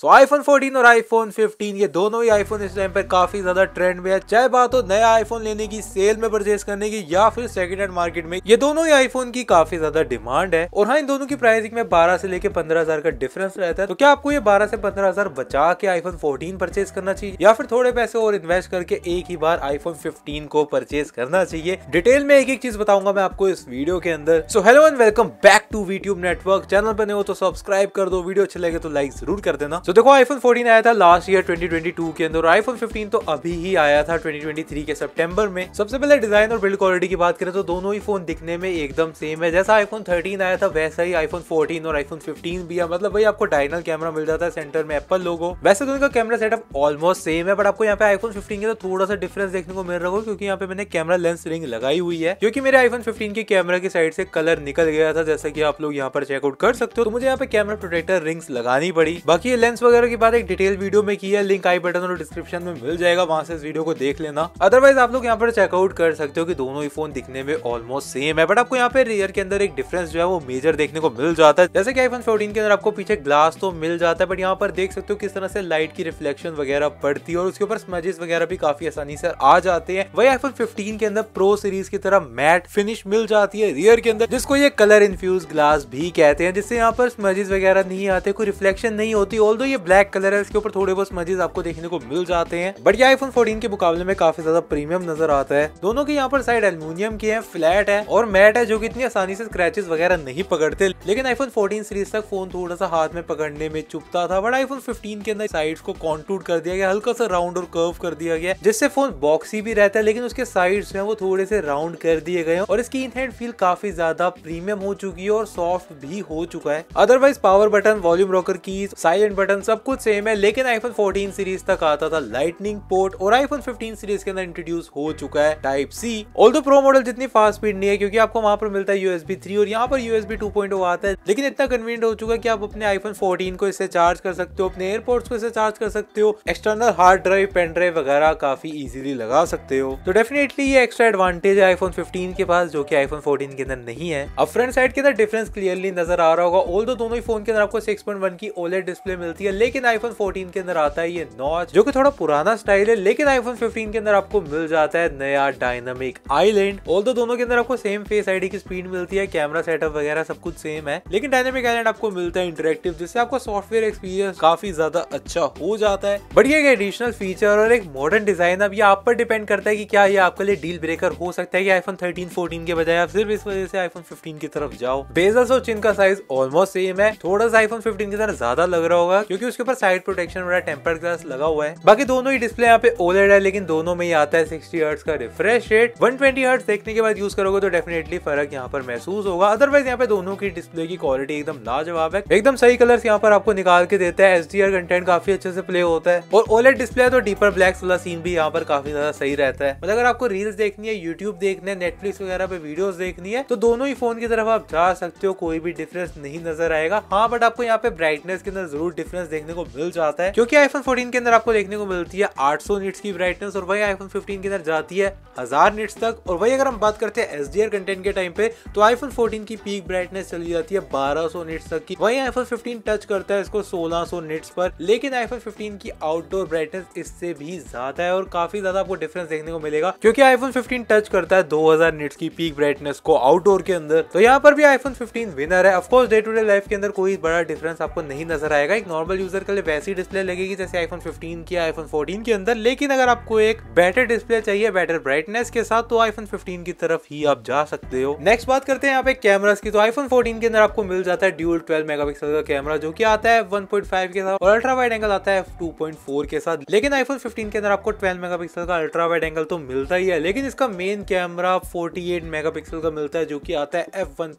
सो iPhone 14 और iPhone 15 ये दोनों ही आईफोन इस टाइम पर काफी ज्यादा ट्रेंड में है चाहे बात हो नया आईफोन लेने की सेल में परचेज करने की या फिर सेकंड हैंड मार्केट में ये दोनों ही आईफोन की काफी ज्यादा डिमांड है और हाँ इन दोनों की प्राइसिंग में बारह से लेकर पंद्रह हजार का डिफरेंस रहता है तो क्या आपको ये बारह से पंद्रह हजार बचा के आईफोन फोर्टीन परचेज करना चाहिए या फिर थोड़े पैसे और इन्वेस्ट करके एक ही बार आईफोन फिफ्टीन को परचेज करना चाहिए डिटेल में एक एक चीज बताऊंगा मैं आपको इस वीडियो के अंदर so hello and welcome back to VTube network channel पर नहीं हो तो सब्सक्राइब कर दो वीडियो अच्छे लगे तो लाइक जरूर कर देना तो देखो आईफोन 14 आया था लास्ट ईयर 2022 के अंदर आईफोन 15 तो अभी ही आया था 2023 के सितंबर में सबसे पहले डिजाइन और बिल्ड क्वालिटी की बात करें तो दोनों ही फोन दिखने में एकदम सेम है जैसा आईफोन 13 आया था वैसा ही आईफोन 14 और आईफोन 15 भी है मतलब भाई आपको डायनल कैमरा मिल जाता है सेंटर में एप्पल लोगो वैसे तो इनका कैमरा सेटअप ऑलमोस्ट सेम है बट आपको यहाँ पे आईफोन फिफ्टीन का थोड़ा सा डिफरेंस देखने को मिल रहा हो क्योंकि यहाँ पे मैंने कैमरा लेंस रिंग लगाई हुई है क्योंकि मेरे आईफोन फिफ्टीन के कैमरा की साइड से कलर निकल गया था जैसा की आप लोग यहाँ पर चेकआउट कर सकते हो तो मुझे यहाँ पे कैमरा प्रोटेक्टर रिंग्स लगानी पड़ी बाकी लेंस कमेंट्स वगैरह की बात एक डिटेल वीडियो में की है लिंक आई बटन और डिस्क्रिप्शन में मिल जाएगा वहां से इस वीडियो को देख लेना अदरवाइज आप लोग यहाँ पर चेकआउट कर सकते हो कि दोनों ही फोन दिखने में ऑलमोस्ट सेम है बट आपको यहाँ पे रियर के अंदर एक डिफरेंस जो है वो मेजर देखने को मिल जाता है जैसे कि आईफोन फोर्टीन के अंदर आपको पीछे ग्लास तो मिल जाता है बट यहाँ पर देख सकते हो किस तरह से लाइट की रिफ्लेक्शन वगैरह पड़ती है और उसके ऊपर स्मेजेस वगैरह भी काफी आसानी से आ जाते हैं वही आईफोन फिफ्टीन के अंदर प्रो सीरीज की तरह मैट फिनिश मिल जाती है रियर के अंदर जिसको ये कलर इन्फ्यूज ग्लास भी कहते हैं जिससे यहाँ पर स्मेजेस वगैरह नहीं आते कोई रिफ्लेक्शन नहीं होती ऑल ये ब्लैक कलर है इसके ऊपर थोड़े बहुत मजेज आपको देखने को मिल जाते हैं बट ये आईफोन फोर्टीन के मुकाबले में काफी ज्यादा प्रीमियम नजर आता है दोनों के यहाँ पर साइड एल्यूमिनियम की है फ्लैट है और मैट है जो की इतनी आसानी से स्क्रेचेस वगैरह नहीं पकड़ते लेकिन आईफोन फोर्टीन सीरीज तक फोन थोड़ा सा हाथ में पकड़ने में चुपता था बट आईफोन फिफ्टीन के अंदर साइड को कॉन्टूट कर दिया गया हल्का सा राउंड और कर्व कर दिया गया जिससे फोन बॉक्सी भी रहता है लेकिन उसके साइड है वो थोड़े से राउंड कर दिए गए और इसकी इन हैंड फील काफी ज्यादा प्रीमियम हो चुकी है और सॉफ्ट भी हो चुका है otherwise power button volume rocker की साइलेंट बटन फंक्शन सब कुछ सेम है लेकिन आईफोन 14 सीरीज तक आता था लाइटनिंग पोर्ट और आईफोन 15 सीरीज के अंदर इंट्रोड्यूस हो चुका है type C all pro model जितनी फास्ट स्पीड नहीं है क्योंकि आपको वहां पर मिलता है यूएसबी थ्री और यहाँ पर यूएसबी टू oh आता है लेकिन इतना कन्वीनियंट हो चुका है की आप अपने आईफोन फोर्टीन को इसे चार्ज कर सकते हो अपने एयरपोर्ट को इसे चार्ज कर सकते हो external hard drive pen drive वगैरह काफी इजिली लगा सकते हो तो डेफिनेटली ये एक्स्ट्रा एडवांटेज है आईफोन फिफ्टीन के पास जो कि आईफोन फोर्टीन के अंदर नहीं है अब फ्रंट साइड के अंदर डिफरेंस क्लियरली नजर आ रहा होगा ऑल दोनों ही फोन के अंदर आपको 6.1 की ओलेट डिस्प्ले मिलती है है लेकिन आईफोन 14 के अंदर आता है ये नॉच जो कि थोड़ा पुराना स्टाइल है लेकिन आईफोन 15 के अंदर आपको मिल जाता है नया डायनामिक आईलैंड ऑल दो दोनों के अंदर आपको सेम फेस आईडी की स्पीड मिलती है कैमरा सेटअप वगैरह सब कुछ सेम है लेकिन डायनामिक आईलैंड आपको मिलता है इंटरेक्टिव जिससे आपका सॉफ्टवेयर एक्सपीरियंस काफी ज्यादा अच्छा हो जाता है बढ़िया एक एडिशनल फीचर और एक मॉडर्न डिजाइन अब ये आप पर डिपेंड करता है कि क्या ये आपके लिए डील ब्रेकर हो सकता है कि आईफोन थर्टीन फोर्टीन के बजाय आप सिर्फ इस वजह से आईफोन फिफ्टीन की तरफ जाओ बेजल्स और चिन का साइज ऑलमोस्ट सेम है थोड़ा सा आईफोन फिफ्टीन की तरह ज्यादा लग रहा होगा क्योंकि उसके ऊपर साइड प्रोटेक्शन वाला टेम्पर ग्लास लगा हुआ है बाकी दोनों ही डिस्प्ले यहाँ पे ओलेड है लेकिन दोनों में ही आता है सिक्सटी हर्ट्स का रिफ्रेश रेट वन ट्वेंटी देखने के बाद यूज करोगे तो डेफिनेटली फर्क यहाँ पर महसूस होगा अदरवाइज यहाँ पे दोनों की डिस्प्ले की क्वालिटी एकदम लाजवाब है एकदम सही कलर यहाँ पर आपको निकाल के देता है एच कंटेंट काफी अच्छे से प्ले होता है और ओलेड डिस्प्ले है तो डीपर ब्लैक वाला सीन भी यहाँ पर काफी ज्यादा सही रहता है मतलब अगर आपको रील्स देखनी है यूट्यूब देखना है नेटफ्लिक्स वगैरह पे वीडियोस देखनी है तो दोनों ही फोन की तरफ आप जा सकते हो कोई भी डिफरेंस नहीं नजर आएगा हाँ बट आपको यहाँ पे ब्राइटनेस के अंदर जरूर डिफरेंस ब्राइटनेस देखने को मिल जाता है क्योंकि आईफोन फोर्टीन के अंदर आपको देखने को मिलती है आठ सौ नीट्स की ब्राइटनेस और वही आईफोन फिफ्टीन के अंदर जाती है हजार नीट्स तक और वही अगर हम बात करते हैं एस डी आर कंटेंट के टाइम पे तो आईफोन फोर्टीन की पीक ब्राइटनेस चली जाती है बारह सौ नीट्स तक की वही आईफोन फिफ्टीन टच करता है इसको सोलह सौ नीट्स पर लेकिन आईफोन फिफ्टीन की आउटडोर ब्राइटनेस इससे भी ज्यादा है और काफी ज्यादा आपको डिफरेंस देखने को मिलेगा क्योंकि आईफोन फिफ्टीन टच करता है दो हजार नीट्स की पीक ब्राइटनेस को आउटडोर के अंदर तो यहाँ पर भी आईफोन फिफ्टीन विनर है of course day to day life के अंदर कोई बड़ा डिफरेंस आपको नहीं नजर आएगा एक नॉर्मल नॉर्मल यूजर के लिए वैसी डिस्प्ले लगेगी जैसे आईफोन 15 की आईफोन 14 के अंदर लेकिन अगर आपको एक बेटर डिस्प्ले चाहिए बेटर ब्राइटनेस के साथ तो आईफोन 15 की तरफ ही आप जा सकते हो नेक्स्ट बात करते हैं यहाँ पे कैमरास की तो आईफोन फोर्टीन के अंदर आपको मिल जाता है ड्यूल ट्वेल्व मेगा का कैमरा जो की आता है वन के साथ और अल्ट्रा वाइड एंगल आता है 2.4 के साथ लेकिन आईफोन फिफ्टीन के अंदर आपको ट्वेल्व मेगा का अल्ट्रा वाइड एंगल तो मिलता ही है लेकिन इसका main camera forty eight mega का मिलता है जो की आता है एफ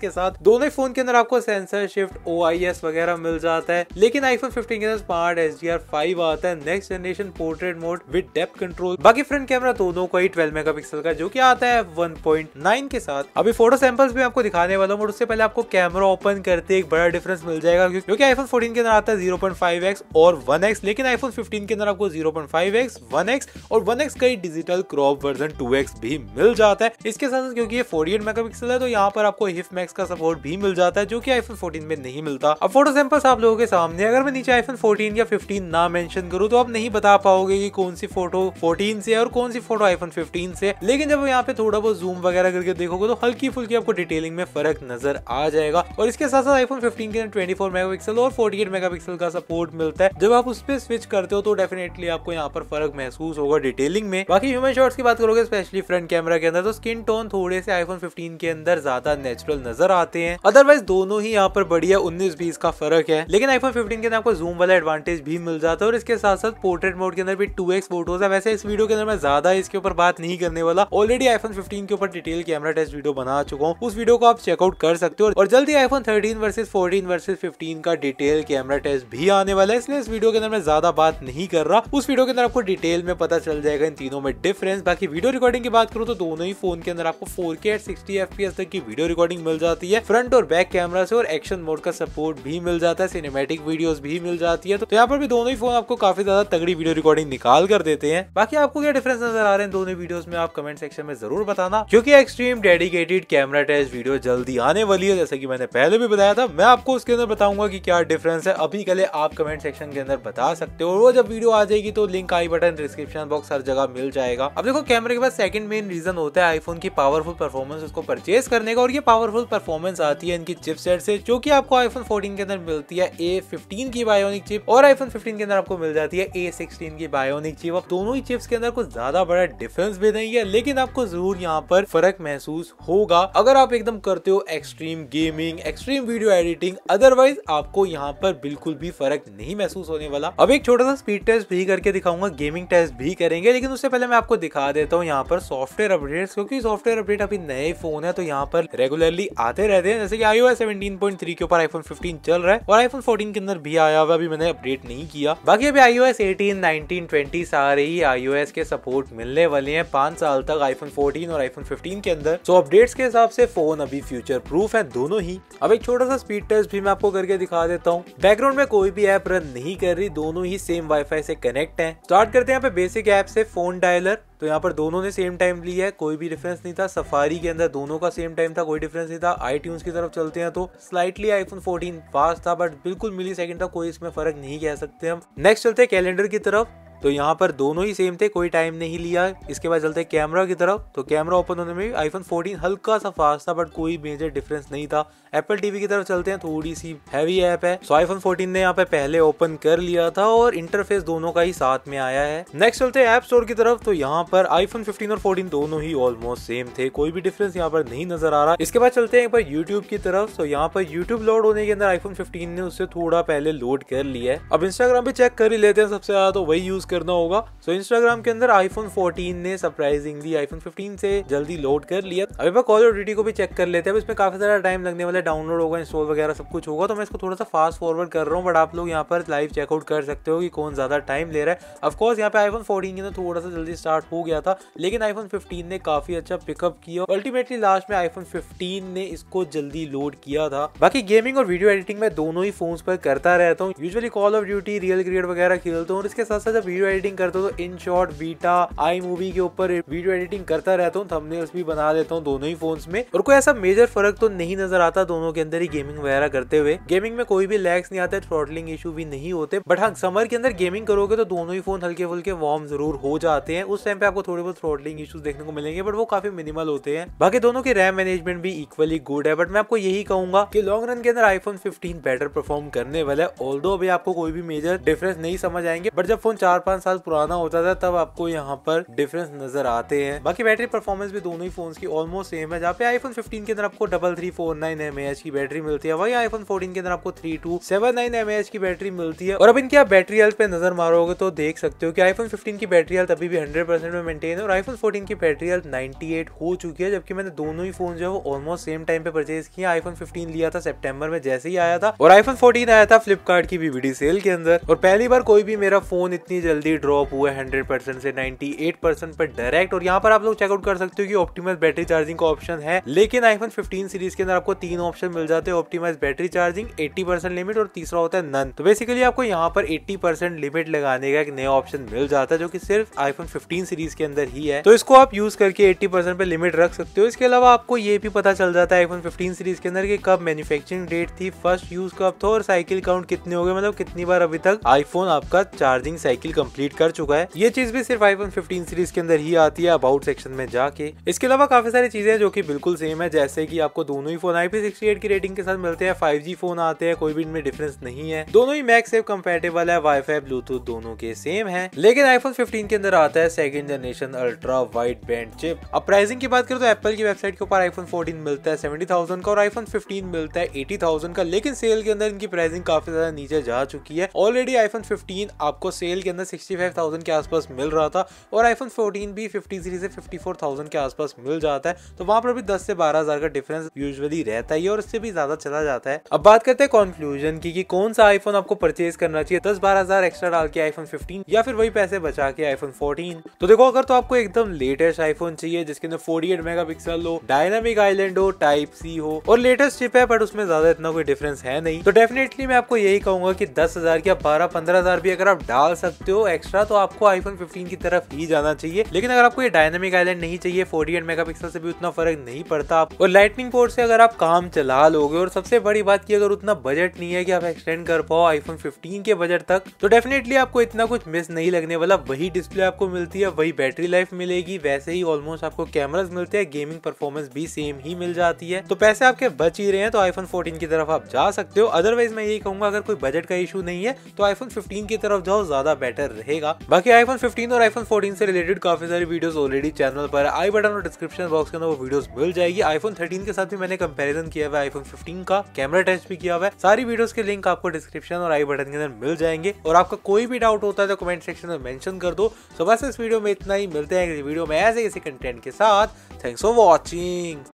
के साथ दोनों फोन के अंदर आपको सेंसर शिफ्ट ओ वगैरह मिल जाता है लेकिन आईफोन 15 के अंदर smart S D R five आता है next generation portrait mode with depth control बाकी फ्रंट कैमरा दोनों का ही ट्वेल्व मेगा पिक्सल का जो की आता है वन पॉइंट नाइन के साथ अभी फोटो सैंपल्स भी आपको दिखाने वाला हूँ उससे पहले आपको कैमरा ओपन करते एक बड़ा डिफरेंस मिल जाएगा क्योंकि आईफोन फोर्टीन के अंदर आता है जीरो पॉइंट फाइव एक्स और वन एक्स लेकिन आईफोन फिफ्टीन के अंदर आपको zero point five X one X और वन एक्स का ही digital crop version two X भी मिल जाता है इसके साथ क्योंकि ये फोर्टी एट मेगा पिक्सल है तो यहाँ पर आपको हिफ मैक्स का सपोर्ट भी मिल जाता है जो कि आईफोन फोर्टीन में नहीं मिलता अब फोटो सैंपल्स आप लोगों के सामने सामने अगर मैं नीचे आईफोन 14 या 15 ना मेंशन करूँ तो आप नहीं बता पाओगे कि कौन सी फोटो 14 से और कौन सी फोटो आईफोन 15 से लेकिन जब यहाँ पे थोड़ा बहुत जूम वगैरह करके देखोगे तो हल्की फुल्की आपको डिटेलिंग में फर्क नजर आ जाएगा और इसके साथ साथ आईफोन फिफ्टीन के ट्वेंटी मेगापिक्सल और फोर्टी मेगापिक्सल का सपोर्ट मिलता है जब आप उस पर स्विच करते हो तो डेफिनेटली आपको यहाँ पर फर्क महसूस होगा डिटेलिंग में बाकी ह्यूमन शॉर्ट्स की बात करोगे स्पेशली फ्रंट कैमरा के अंदर तो स्किन टोन थोड़े से आईफोन फिफ्टीन के अंदर ज्यादा नेचुरल नजर आते हैं अदरवाइज दोनों ही यहाँ पर बढ़िया उन्नीस बीस का फर्क है लेकिन आईफोन फिफ्टीन के अंदर आपको जूम वाला एडवांटेज भी मिल जाता है और इसके साथ साथ पोर्ट्रेट मोड के अंदर भी टू एक्स फोटोज है वैसे इस वीडियो के अंदर मैं ज्यादा इसके ऊपर बात नहीं करने वाला ऑलरेडी आईफोन फिफ्टीन के ऊपर डिटेल कैमरा टेस्ट वीडियो बना चुका हूँ उस वीडियो को आप चेकआउट कर सकते हो और जल्दी iPhone thirteen versus fourteen versus fifteen का डिटेल कैमरा टेस्ट भी आने वाला है इसलिए इस वीडियो के अंदर मैं ज्यादा बात नहीं कर रहा उस वीडियो के अंदर आपको डिटेल में पता चल जाएगा इन तीनों में डिफरेंस बाकी वीडियो रिकॉर्डिंग की बात करूँ तो दोनों ही फोन के अंदर आपको फोर के एट सिक्सटी एफ तक की वीडियो रिकॉर्डिंग मिल जाती है फ्रंट और बैक कैमरा से और एक्शन मोड का सपोर्ट भी मिल जाता है सिनेमेटिक वीडियोस भी मिल जाती है तो, तो, यहाँ पर भी दोनों ही फोन आपको काफी ज्यादा तगड़ी वीडियो रिकॉर्डिंग निकाल कर देते हैं बाकी आपको क्या डिफरेंस नजर आ रहे हैं दोनों वीडियो में आप कमेंट सेक्शन में जरूर बताना क्योंकि extreme dedicated camera test video जल्दी आने वाली है जैसे की मैंने पहले भी बताया था मैं आपको उसके अंदर बताऊंगा की क्या डिफरेंस है अभी के लिए आप कमेंट सेक्शन के अंदर बता सकते हो वो जब वीडियो आ जाएगी तो link i button description box हर जगह मिल जाएगा अब देखो कैमरे के पास सेकंड मेन रीजन होता है आईफोन की पावरफुल परफॉर्मेंस उसको परचेज करने का और ये पावरफुल परफॉर्मेंस आती है इनकी चिपसेट से जो कि आपको आईफोन 14 के अंदर मिलती है ए 15 की बायोनिक चिप और आईफोन 15 के अंदर आपको मिल जाती है ए की बायोनिक चिप अब दोनों ही चिप्स के अंदर कुछ ज्यादा बड़ा डिफरेंस भी नहीं है लेकिन आपको जरूर यहाँ पर फर्क महसूस होगा अगर आप एकदम करते हो extreme gaming extreme video editing otherwise आपको यहाँ पर बिल्कुल भी फर्क नहीं महसूस होने वाला अब एक छोटा सा स्पीड टेस्ट भी करके दिखाऊंगा गेमिंग टेस्ट भी करेंगे लेकिन उससे पहले मैं आपको दिखा देता हूँ यहाँ पर सॉफ्टवेयर अपडेट क्योंकि सॉफ्टवेयर अपडेट अभी नए फोन है तो यहाँ पर रेगुलरली आते रहते हैं जैसे कि आईओ सेवेंटीन के ऊपर आईफोन फिफ्टीन चल रहा है और आईफोन फोर्टीन के अंदर भी आया हुआ अभी मैंने अपडेट नहीं किया बाकी अभी iOS eighteen nineteen twenty सारे ही आईओ एस के सपोर्ट मिलने वाले हैं पांच साल तक आईफोन फोर्टीन और आईफोन फिफ्टीन के अंदर सो अपडेट्स के हिसाब से फोन अभी फ्यूचर प्रूफ है दोनों ही अब एक छोटा सा स्पीड टेस्ट भी मैं आपको करके दिखा देता हूँ बैकग्राउंड में कोई भी ऐप रन नहीं कर रही दोनों ही सेम वाईफाई से कनेक्ट है स्टार्ट करते हैं यहाँ पे बेसिक ऐप से फोन डायलर तो यहाँ पर दोनों ने सेम टाइम लिया है कोई भी डिफरेंस नहीं था सफारी के अंदर दोनों का सेम टाइम था कोई डिफरेंस नहीं था आई की तरफ चलते हैं तो स्लाइटली आईफोन 14 फास्ट था बट बिल्कुल मिली सेकेंड था कोई इसमें फर्क नहीं कह सकते हम नेक्स्ट चलते हैं कैलेंडर की तरफ तो यहाँ पर दोनों ही सेम थे कोई टाइम नहीं लिया इसके बाद चलते कैमरा की तरफ तो कैमरा ओपन होने में आईफोन 14 हल्का सा फास्ट था बट कोई मेजर डिफरेंस नहीं था एप्पल टीवी की तरफ चलते हैं थोड़ी सी हैवी ऐप है सो आईफोन 14 ने यहाँ पे पहले ओपन कर लिया था और इंटरफेस दोनों का ही साथ में आया है नेक्स्ट चलते हैं ऐप स्टोर की तरफ तो यहाँ पर आईफोन फिफ्टीन और फोर्टीन दोनों ही ऑलमोस्ट सेम थे कोई भी डिफरेंस यहाँ पर नहीं नजर आ रहा इसके बाद चलते हैं एक बार यूट्यूब की तरफ तो यहाँ पर यूट्यूब लोड होने के अंदर आईफोन फिफ्टीन ने उससे थोड़ा पहले लोड कर लिया है अब इंस्टाग्राम भी चेक कर ही लेते हैं सबसे ज्यादा तो वही यूज यूज़ करना होगा सो इंस्टाग्राम के अंदर आईफोन 14 ने सरप्राइजिंगली आईफोन 15 से जल्दी लोड कर लिया अभी एक कॉल ऑफ ड्यूटी को भी चेक कर लेते हैं इसमें काफ़ी सारा टाइम लगने वाला डाउनलोड होगा इंस्टॉल वगैरह सब कुछ होगा तो मैं इसको थोड़ा सा फास्ट फॉरवर्ड कर रहा हूँ बट आप लोग यहाँ पर लाइव चेकआउट कर सकते हो कि कौन ज़्यादा टाइम ले रहा है अफकोर्स यहाँ पे आईफोन फोर्टीन के अंदर थोड़ा सा जल्दी स्टार्ट हो गया था लेकिन आईफोन फिफ्टीन ने काफ़ी अच्छा पिकअप किया अल्टीमेटली लास्ट में आईफोन फिफ्टीन ने इसको जल्दी लोड किया था बाकी गेमिंग और वीडियो एडिटिंग मैं दोनों ही फोन पर करता रहता हूँ usually Call of Duty Real Cricket वगैरह खेलता हूँ और इसके साथ साथ जब वीडियो एडिटिंग करता हूँ तो इन शॉर्ट बीटा आई मूवी के ऊपर वीडियो एडिटिंग करता रहता हूँ थंबनेल्स भी बना देता हूँ दोनों ही फोन में और कोई ऐसा मेजर फर्क तो नहीं नजर आता दोनों के अंदर ही गेमिंग वगैरह करते हुए गेमिंग में कोई भी लैग्स नहीं आता थ्रॉटलिंग इशू भी नहीं होते बट हाँ समर के अंदर गेमिंग करोगे तो दोनों ही फोन हल्के फुल्के वार्म जरूर हो जाते हैं उस टाइम पे आपको थोड़े बहुत थ्रॉटलिंग इशू देखने को मिलेंगे बट वो काफी मिनिमल होते हैं बाकी दोनों के रैम मैनेजमेंट भी इक्वली गुड है बट मैं आपको यही कहूंगा कि लॉन्ग रन के अंदर आईफोन 15 बेटर परफॉर्म करने वाला है ऑल अभी आपको कोई भी मेजर डिफरेंस नहीं समझ आएंगे बट जब फोन चार पाँच साल पुराना होता था तब आपको यहाँ पर डिफरेंस नजर आते हैं बाकी बैटरी परफॉर्मेंस भी दोनों ही फोन की ऑलमोस्ट सेम है जहाँ पे आईफोन फिफ्टीन के अंदर आपको double three four nine M H की बैटरी मिलती है वही आईफोन फोर्टीन के अंदर आपको three two seven nine M H की बैटरी मिलती है और अब इनकी आप बैटरी हेल्थ पे नजर मारोगे तो देख सकते हो कि आईफोन फिफ्टीन की बैटरी हेल्थ अभी भी हंड्रेड परसेंट में मेंटेन है और आईफोन फोर्टीन की बैटरी हेल्थ एट हो चुकी है जबकि मैंने दोनों ही फोन जो है वो ऑलमोस्ट सेम टाइम पे परचेज किया आईफोन फिफ्टीन लिया था सेप्टेम्बर में जैसे ही आया था और आईफोन फोर्टीन आया था फ्लिपकार्ट की भी वीडियो सेल के अंदर और पहली बार कोई भी मेरा फोन इतनी जल्दी जल्दी ड्रॉप हुआ है हंड्रेड परसेंट से नाइन्टी एट परसेंट पर डायरेक्ट और यहाँ पर आप लोग चेकआउट कर सकते हो कि ऑप्टीमाइज बैटरी चार्जिंग का ऑप्शन है लेकिन आईफोन फिफ्टीन सीरीज के अंदर आपको तीन ऑप्शन मिल जाते हैं optimise battery charging eighty percent limit और तीसरा होता है नन तो बेसिकली आपको यहाँ पर एट्टी परसेंट लिमिट लगाने का एक नया ऑप्शन मिल जाता है जो की सिर्फ आईफोन फिफ्टीन सीरीज के अंदर ही है तो इसको आप यूज करके एट्टी परसेंट पे लिमिट रख सकते हो इसके अलावा आपको ये भी पता चल जाता है आईफोन फिफ्टीन सीरीज के अंदर की कब मैन्युफैक्चरिंग डेट थी फर्स्ट यूज कब था और साइकिल काउंट कितने हो गए मतलब कितनी बार अभी तक आईफोन आपका चार्जिंग साइकिल कंप्लीट कर चुका है ये चीज भी सिर्फ आईफोन 15 सीरीज के अंदर ही आती है अबाउट सेक्शन में जाके इसके अलावा काफी सारी चीजें जो की बिल्कुल सेम है जैसे की आपको दोनों ही फोन आईपी की रेटिंग के साथ मिलते हैं फाइव फोन आते हैं कोई भी इनमें डिफरेंस नहीं है दोनों ही मैक सेफ कंपेटेबल है वाईफाई ब्लूटूथ दोनों के सेम है लेकिन आईफोन फिफ्टीन के अंदर आता है second generation ultra wide band chip अब प्राइसिंग की बात करें तो एप्पल की वेबसाइट के ऊपर आईफोन 14 मिलता है सेवेंटी का और आईफोन 15 मिलता है एटी का लेकिन सेल के अंदर इनकी प्राइसिंग काफी ज्यादा नीचे जा चुकी है ऑलरेडी आईफोन 15 आपको सेल के अंदर 65,000 के आसपास मिल रहा था और आईफोन 14 भी 50 सीरीज से 54,000 के आसपास मिल जाता है तो वहाँ पर भी 10 से 12,000 का डिफरेंस यूजुअली रहता है और इससे भी ज्यादा चला जाता है अब बात करते हैं कॉन्क्लूजन की कि कौन सा आईफोन आपको परचेज करना चाहिए दस बारह हजार एक्स्ट्रा डाल के आईफोन फिफ्टीन या फिर वही पैसे बचा के आईफोन फोर्टीन तो देखो अगर तो आपको एकदम लेटेस्ट आईफोन चाहिए जिसके अंदर मेगा पिक्सल हो डायनामिक आईलैंड हो टाइप सी हो और लेटेस्ट चिप है बट उसमें ज्यादा इतना कोई डिफरेंस है नहीं तो डेफिनेटली मैं आपको यही कहूंगा की दस हजार या बारह पंद्रह हजार भी अगर आप डाल सकते हो एक्स्ट्रा तो आपको आईफोन फिफ्टीन की तरफ ही जाना चाहिए लेकिन अगर आपको ये डायनामिक आईलैंड नहीं चाहिए फोर्टी मेगा से भी उतना फर्क नहीं पड़ता और लाइटनिंग पोर्ट से अगर आप काम चला लोगे और सबसे बड़ी बात की अगर उतना बजट नहीं है कि आप एक्सटेंड कर पाओ आईफोन फिफ्टीन के बजट तक तो डेफिनेटली आपको इतना कुछ मिस नहीं लगने वाला वही डिस्प्ले आपको मिलती है वही बैटरी लाइफ मिलेगी वैसे ही ऑलमोस्ट आपको कैमराज मिलते हैं गेमिंग परफॉर्मेंस भी सेम ही मिल जाती है तो पैसे आपके बच ही रहे हैं तो आईफोन फोर्टीन की तरफ आप जा सकते हो अदरवाइज मैं यही कहूंगा अगर कोई बजट का इशू नहीं है तो आईफोन फिफ्टीन की तरफ जाओ ज्यादा बेटर रहेगा बाकी आईफोन 15 और आईफोन 14 से रिलेटेड काफी सारी वीडियोस ऑलरेडी चैनल पर आई बटन और डिस्क्रिप्शन बॉक्स के अंदर वो वीडियोस मिल जाएगी आईफोन 13 के साथ भी मैंने कंपेरिजन किया हुआ है आईफोन 15 का कैमरा टेस्ट भी किया हुआ है सारी वीडियो के लिंक आपको डिस्क्रिप्शन और आई बटन के अंदर मिल जाएंगे और आपका कोई भी डाउट होता है तो कमेंट सेक्शन में मेंशन कर दो तो बस इस वीडियो में इतना ही मिलते हैं वीडियो में ऐसे ऐसे कंटेंट के साथ थैंक्स फॉर वॉचिंग